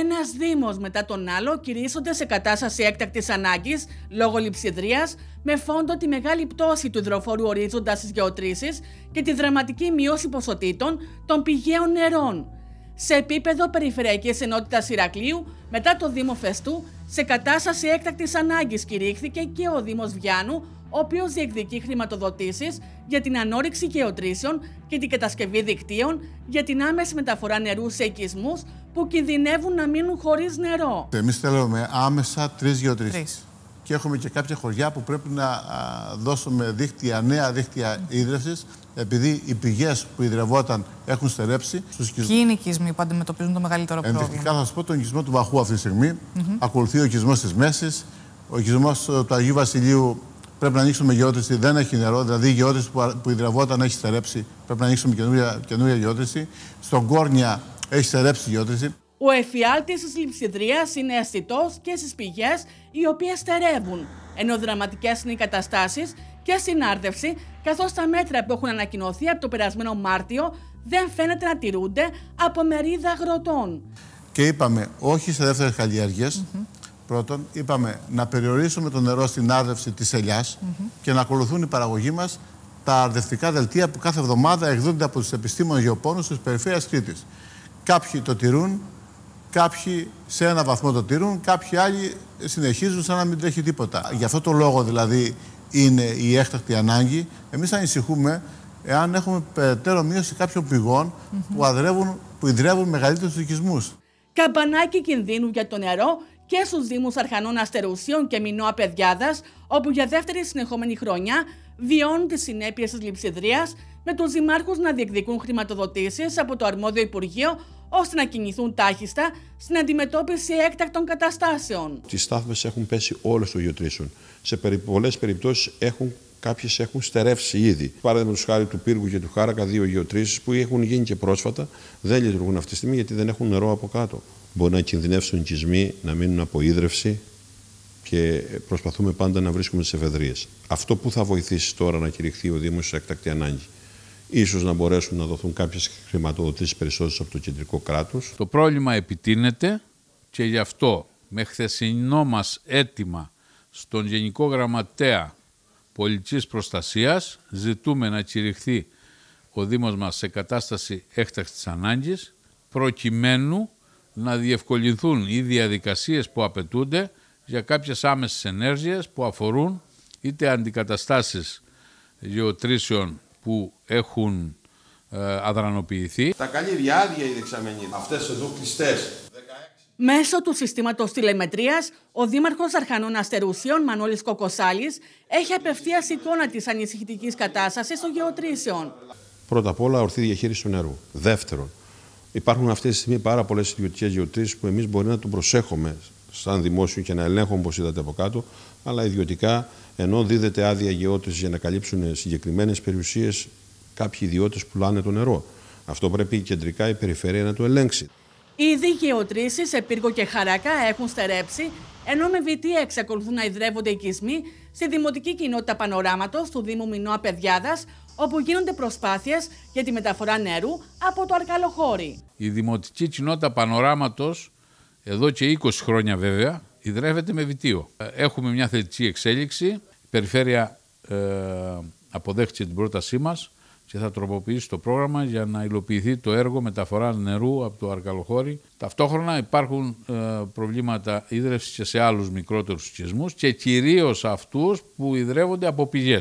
ένας Δήμος μετά τον άλλο κηρύσσονται σε κατάσταση έκτακτης ανάγκης λόγω λειψιδρίας, με φόντο τη μεγάλη πτώση του υδροφόρου ορίζοντας στι γεωτρήσει και τη δραματική μείωση ποσοτήτων των πηγαίων νερών. Σε επίπεδο Περιφερειακής Ενότητας Ηρακλείου, μετά το Δήμο Φεστού, σε κατάσταση έκτακτης ανάγκης κηρύχθηκε και ο Δήμος Βιάνου, ο οποίος διεκδικεί χρηματοδοτήσεις για την ανόρυξη γεωτρήσεων και την κατασκευή δικτύων για την άμεση μεταφορά νερού σε οικισμούς που κινδυνεύουν να μείνουν χωρίς νερό. Εμείς θέλουμε άμεσα τρεις γεωτρήσει. Και έχουμε και κάποια χωριά που πρέπει να δώσουμε νέα δίχτυα ίδρυυση, επειδή οι πηγές που υδρευόταν έχουν στερέψει. Στους Ποιοι είναι οι οικισμοί που αντιμετωπίζουν το μεγαλύτερο πρόβλημα. Ενδεικτικά θα σας πω τον οικισμό του Βαχού αυτή τη στιγμή. Mm Ακολουθεί ο οικισμός της Μέσης. Ο οικισμός ε, του Αγίου Βασιλείου πρέπει να ανοίξουμε γεώτρηση, δεν έχει νερό. Δηλαδή η γεώτρηση που, που έχει στερέψει. Πρέπει να ανοίξουμε καινούρια, γεώτρηση. Στον Κόρνια έχεις στερέψει γεώτρηση. Ο εφιάλτης της λειψιδρίας είναι αισθητός και στις πηγές οι οποίες στερεύουν, ενώ δραματικές είναι οι καταστάσεις και συνάρτευση, καθώς τα μέτρα που έχουν ανακοινωθεί από το περασμένο Μάρτιο δεν φαίνεται να τηρούνται από μερίδα αγροτών. Και είπαμε όχι σε δεύτερες καλλιέργειες. Πρώτον, είπαμε να περιορίσουμε το νερό στην άρδευση της ελιάς και να ακολουθούν οι παραγωγοί μας τα αρδευτικά δελτία που κάθε εβδομάδα εκδίδονται από τους επιστήμονες γεωπόνους της περιφέρειας Κρήτης. Κάποιοι το τηρούν, κάποιοι σε ένα βαθμό το τηρούν, κάποιοι άλλοι συνεχίζουν σαν να μην τρέχει τίποτα. Γι' αυτό το λόγο δηλαδή είναι η έκτακτη ανάγκη. Εμείς ανησυχούμε εάν έχουμε περαιτέρω μείωση κάποιων πηγών που, αδρεύουν, που ιδρεύουν μεγαλύτερους οικισμούς. Καμπανάκι κινδύνου για το νερό και στους Δήμους Αρχανών Αστερουσίων και Μινώα Παιδιάδας, όπου για δεύτερη συνεχόμενη χρονιά βιώνουν τις συνέπειες της λειψιδρίας, με τους δημάρχους να διεκδικούν χρηματοδοτήσεις από το αρμόδιο Υπουργείο ώστε να κινηθούν τάχιστα στην αντιμετώπιση έκτακτων καταστάσεων. Τις στάθμες έχουν πέσει όλες των γεωτρήσεων. Σε πολλές περιπτώσεις έχουν. Κάποιες έχουν στερεύσει ήδη. Παραδείγματος χάρη του Πύργου και του Χάρακα, δύο γεωτρήσει που έχουν γίνει και πρόσφατα δεν λειτουργούν αυτή τη στιγμή γιατί δεν έχουν νερό από κάτω μπορεί να κινδυνεύσουν οικισμοί, να μείνουν από ίδρυυση και προσπαθούμε πάντα να βρίσκουμε τις εφεδρείες. Αυτό που θα βοηθήσει τώρα να κηρυχθεί ο Δήμος σε εκτακτή ανάγκη. Ίσως να μπορέσουν να δοθούν κάποιες χρηματοδοτήσεις περισσότερες από το κεντρικό κράτος. Το πρόβλημα επιτείνεται και γι' αυτό με χθεσινό μας αίτημα στον Γενικό Γραμματέα Πολιτικής Προστασίας ζητούμε να κηρυχθεί ο Δήμος μας σε κατάσταση έκτακτης ανάγκης προκειμένου να διευκολυνθούν οι διαδικασίες που απαιτούνται για κάποιες άμεσες ενέργειες που αφορούν είτε αντικαταστάσεις γεωτρήσεων που έχουν ε, αδρανοποιηθεί. Τα καλή άδεια οι δεξαμενή, αυτές εδώ κλειστές. Μέσω του συστήματος τηλεμετρίας, ο Δήμαρχος Αρχανών Αστερουσίων, Μανώλης Κοκοσάλης, έχει απευθείας εικόνα της ανησυχητικής κατάστασης των γεωτρήσεων. Πρώτα απ' όλα, ορθή διαχείριση του νερού. Δεύτερον, Υπάρχουν αυτή τη στιγμή πάρα πολλές ιδιωτικές γεωτρήσεις που εμείς μπορεί να τον προσέχουμε σαν δημόσιο και να ελέγχουμε, όπως είδατε από κάτω, αλλά ιδιωτικά, ενώ δίδεται άδεια γεώτρηση για να καλύψουν συγκεκριμένες περιουσίες, κάποιοι ιδιώτες πουλάνε το νερό. Αυτό πρέπει κεντρικά η περιφέρεια να το ελέγξει. Ήδη γεωτρήσει σε πύργο και χαράκα έχουν στερέψει, ενώ με βιτία εξακολουθούν να ιδρεύονται οικισμοί στη δημοτική κοινότητα Πανοράματος του Δήμου Μινώα Παιδιάδας, όπου γίνονται προσπάθειες για τη μεταφορά νερού από το Αρκαλοχώρι. Η Δημοτική Κοινότητα πανοράματος εδώ και 20 χρόνια βέβαια, ιδρεύεται με βιτίο. Ε, έχουμε μια θετική εξέλιξη, η Περιφέρεια ε, αποδέχτηκε την πρότασή μας και θα τροποποιήσει το πρόγραμμα για να υλοποιηθεί το έργο μεταφορά νερού από το Αρκαλοχώρι. Ταυτόχρονα υπάρχουν ε, προβλήματα ίδρυυση και σε άλλους μικρότερους οικισμούς και κυρίως αυτούς που ιδρεύονται από πηγές.